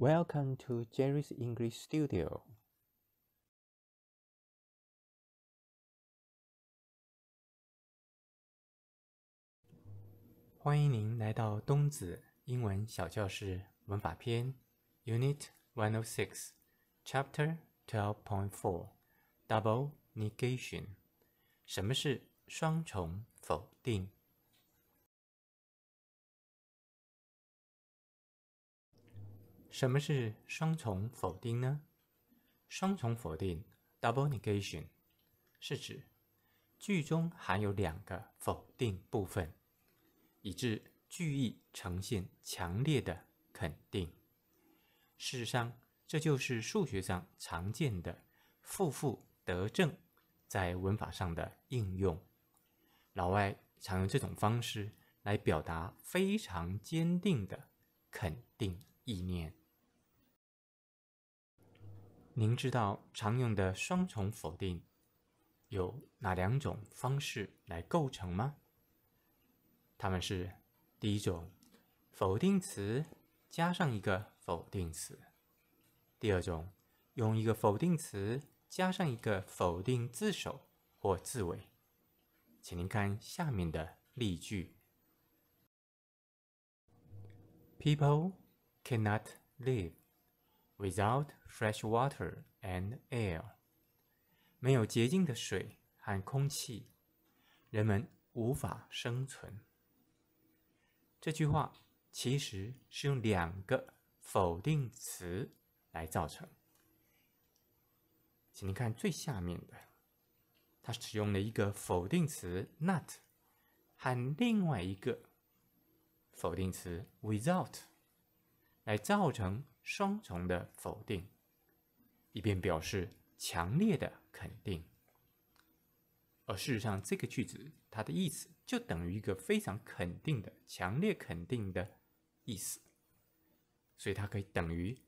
Welcome to Jerry's English Studio. Unit One Hundred oh Six, Chapter Twelve Point Four, Double Negation. 什么是双重否定？什么是双重否定呢？双重否定 （double negation） 是指句中含有两个否定部分，以致句意呈现强烈的肯定。事实上，这就是数学上常见的“负负得正”在文法上的应用。老外常用这种方式来表达非常坚定的肯定意念。您知道常用的双重否定有哪两种方式来构成吗？它们是：第一种，否定词加上一个否定词；第二种，用一个否定词加上一个否定字首或字尾。请您看下面的例句：People cannot live. Without fresh water and air，没有洁净的水和空气，人们无法生存。这句话其实是用两个否定词来造成。请您看最下面的，它使用了一个否定词 “not” 和另外一个否定词 “without” 来造成。双重的否定，以便表示强烈的肯定。而事实上，这个句子它的意思就等于一个非常肯定的、强烈肯定的意思。所以，它可以等于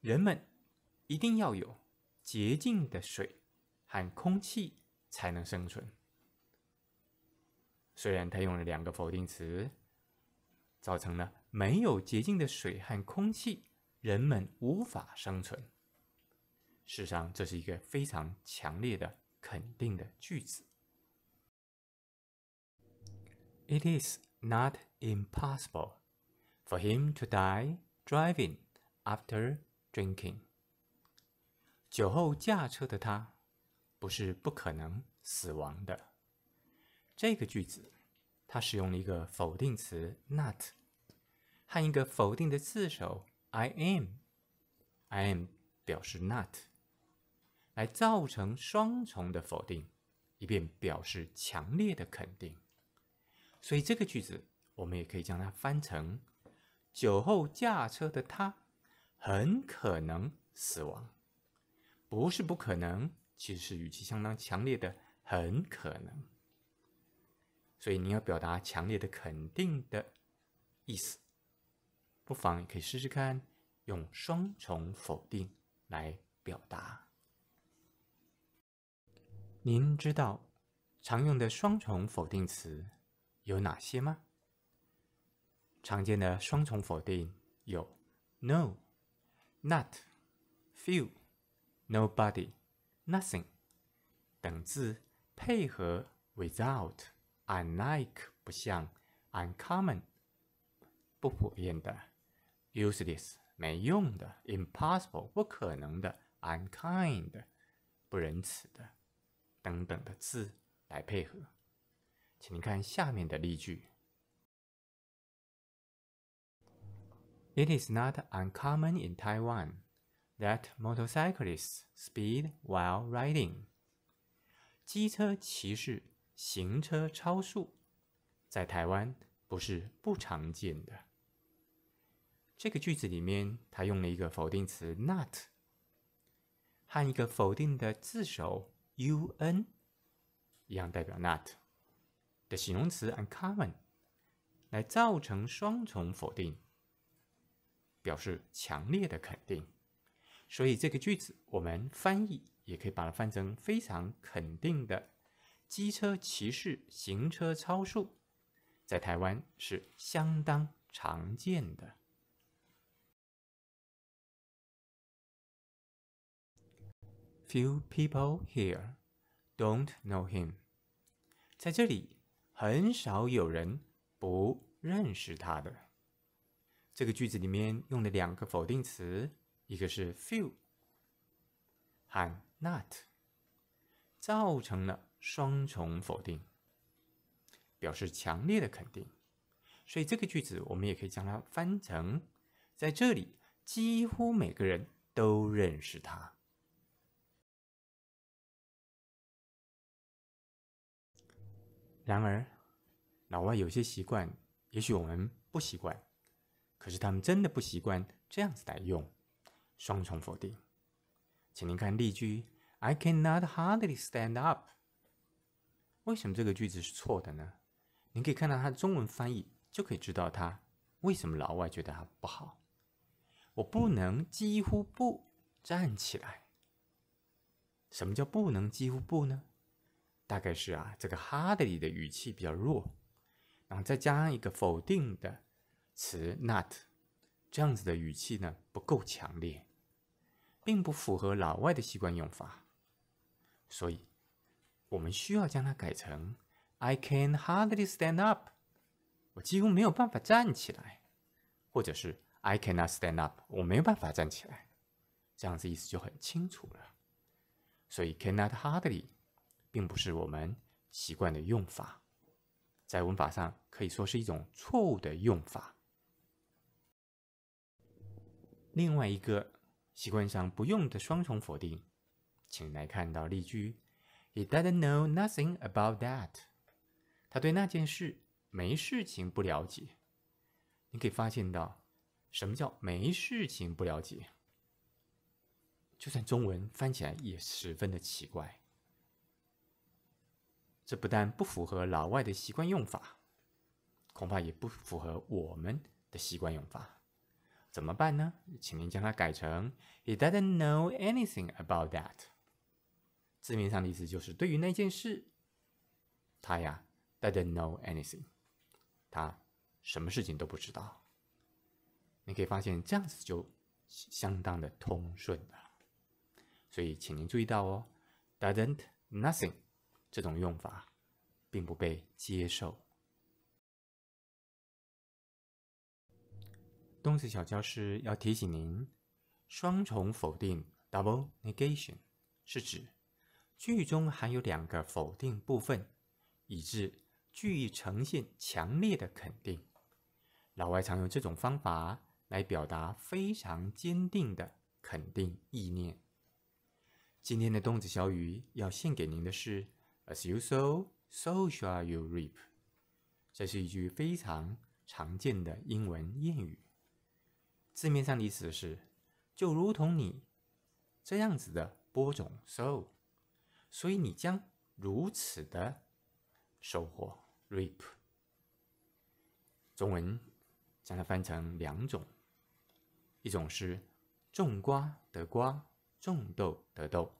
人们一定要有洁净的水和空气才能生存。虽然他用了两个否定词，造成了没有洁净的水和空气。人们无法生存。事实上，这是一个非常强烈的肯定的句子。It is not impossible for him to die driving after drinking。酒后驾车的他，不是不可能死亡的。这个句子，它使用了一个否定词 “not” 和一个否定的字首。I am, I am 表示 not，来造成双重的否定，以便表示强烈的肯定。所以这个句子，我们也可以将它翻成：酒后驾车的他很可能死亡，不是不可能，其实是语气相当强烈的很可能。所以你要表达强烈的肯定的意思。不妨也可以试试看，用双重否定来表达。您知道常用的双重否定词有哪些吗？常见的双重否定有 no、not、few、nobody、nothing 等字，配合 without、unlike 不像、uncommon 不普遍的。useless 没用的，impossible 不可能的，unkind 不仁慈的等等的字来配合。请您看下面的例句：It is not uncommon in Taiwan that motorcyclists speed while riding。机车骑士行车超速，在台湾不是不常见的。这个句子里面，它用了一个否定词 “not” 和一个否定的字首 “un” 一样，代表 “not” 的形容词 “uncommon” 来造成双重否定，表示强烈的肯定。所以这个句子我们翻译也可以把它翻成“非常肯定的机车骑士行车超速，在台湾是相当常见的。” Few people here don't know him。在这里，很少有人不认识他的。这个句子里面用了两个否定词，一个是 few 和 not，造成了双重否定，表示强烈的肯定。所以这个句子我们也可以将它翻成：在这里，几乎每个人都认识他。然而，老外有些习惯，也许我们不习惯，可是他们真的不习惯这样子来用双重否定。请您看例句：I can not hardly stand up。为什么这个句子是错的呢？您可以看到它中文翻译，就可以知道它为什么老外觉得它不好。我不能几乎不站起来。什么叫不能几乎不呢？大概是啊，这个 hardly 的语气比较弱，然后再加上一个否定的词 not，这样子的语气呢不够强烈，并不符合老外的习惯用法，所以我们需要将它改成 I can hardly stand up，我几乎没有办法站起来，或者是 I cannot stand up，我没有办法站起来，这样子意思就很清楚了。所以 cannot hardly。并不是我们习惯的用法，在文法上可以说是一种错误的用法。另外一个习惯上不用的双重否定，请来看到例句：He doesn't know nothing about that。他对那件事没事情不了解。你可以发现到，什么叫没事情不了解？就算中文翻起来也十分的奇怪。这不但不符合老外的习惯用法，恐怕也不符合我们的习惯用法。怎么办呢？请您将它改成 He doesn't know anything about that。字面上的意思就是对于那件事，他呀 doesn't know anything，他什么事情都不知道。你可以发现这样子就相当的通顺了。所以，请您注意到哦，doesn't nothing。这种用法并不被接受。东子小教师要提醒您：双重否定 （double negation） 是指句中含有两个否定部分，以致句意呈现强烈的肯定。老外常用这种方法来表达非常坚定的肯定意念。今天的东子小语要献给您的是。As you sow, so shall you reap。这是一句非常常见的英文谚语，字面上的意思是：就如同你这样子的播种，so，所以你将如此的收获。reap。中文将它翻成两种，一种是种瓜得瓜，种豆得豆。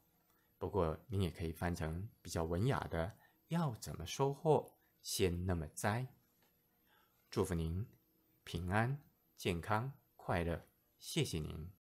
不过，您也可以翻成比较文雅的，要怎么收获，先那么栽。祝福您平安、健康、快乐，谢谢您。